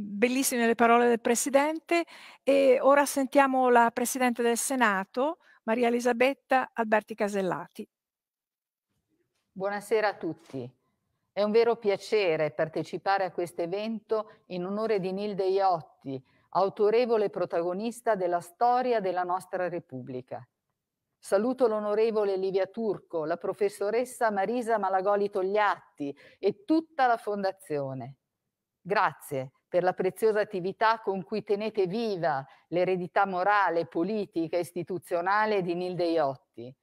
Bellissime le parole del Presidente e ora sentiamo la Presidente del Senato, Maria Elisabetta Alberti Casellati. Buonasera a tutti. È un vero piacere partecipare a questo evento in onore di Nilde Iotti, autorevole protagonista della storia della nostra Repubblica. Saluto l'onorevole Livia Turco, la professoressa Marisa Malagoli Togliatti e tutta la Fondazione. Grazie per la preziosa attività con cui tenete viva l'eredità morale, politica e istituzionale di Nilde Iotti.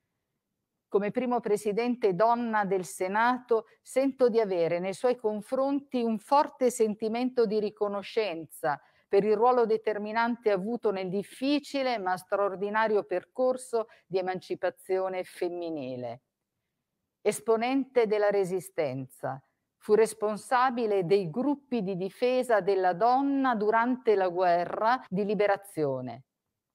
Come primo presidente donna del Senato sento di avere nei suoi confronti un forte sentimento di riconoscenza per il ruolo determinante avuto nel difficile ma straordinario percorso di emancipazione femminile. Esponente della resistenza, Fu responsabile dei gruppi di difesa della donna durante la guerra di liberazione.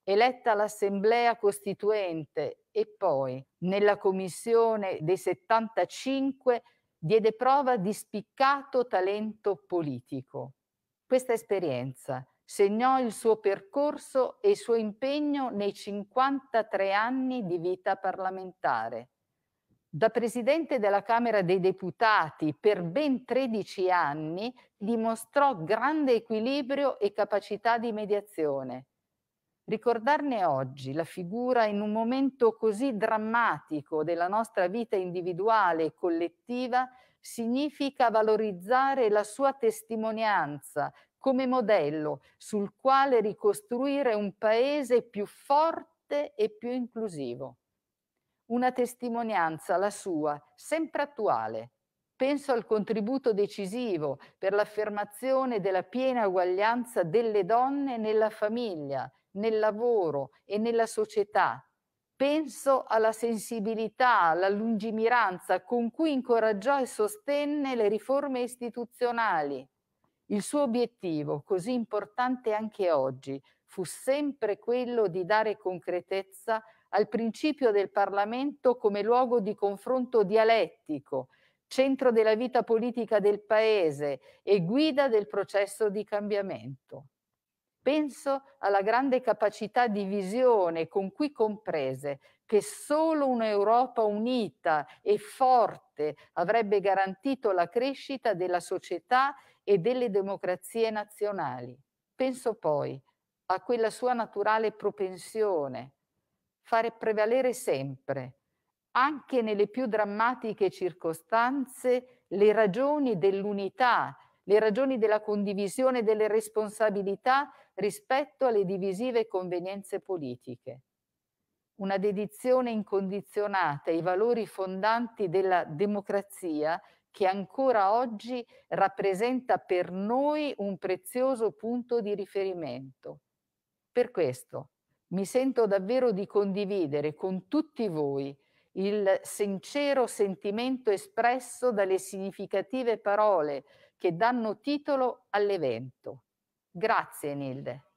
Eletta all'Assemblea Costituente e poi nella Commissione dei 75 diede prova di spiccato talento politico. Questa esperienza segnò il suo percorso e il suo impegno nei 53 anni di vita parlamentare. Da presidente della Camera dei Deputati per ben 13 anni dimostrò grande equilibrio e capacità di mediazione. Ricordarne oggi la figura in un momento così drammatico della nostra vita individuale e collettiva significa valorizzare la sua testimonianza come modello sul quale ricostruire un paese più forte e più inclusivo. Una testimonianza, la sua, sempre attuale. Penso al contributo decisivo per l'affermazione della piena uguaglianza delle donne nella famiglia, nel lavoro e nella società. Penso alla sensibilità, alla lungimiranza con cui incoraggiò e sostenne le riforme istituzionali. Il suo obiettivo, così importante anche oggi, fu sempre quello di dare concretezza al principio del Parlamento come luogo di confronto dialettico, centro della vita politica del Paese e guida del processo di cambiamento. Penso alla grande capacità di visione con cui comprese che solo un'Europa unita e forte avrebbe garantito la crescita della società e delle democrazie nazionali. Penso poi a quella sua naturale propensione, fare prevalere sempre, anche nelle più drammatiche circostanze, le ragioni dell'unità, le ragioni della condivisione delle responsabilità rispetto alle divisive convenienze politiche. Una dedizione incondizionata ai valori fondanti della democrazia che ancora oggi rappresenta per noi un prezioso punto di riferimento. Per questo mi sento davvero di condividere con tutti voi il sincero sentimento espresso dalle significative parole che danno titolo all'evento. Grazie Nilde.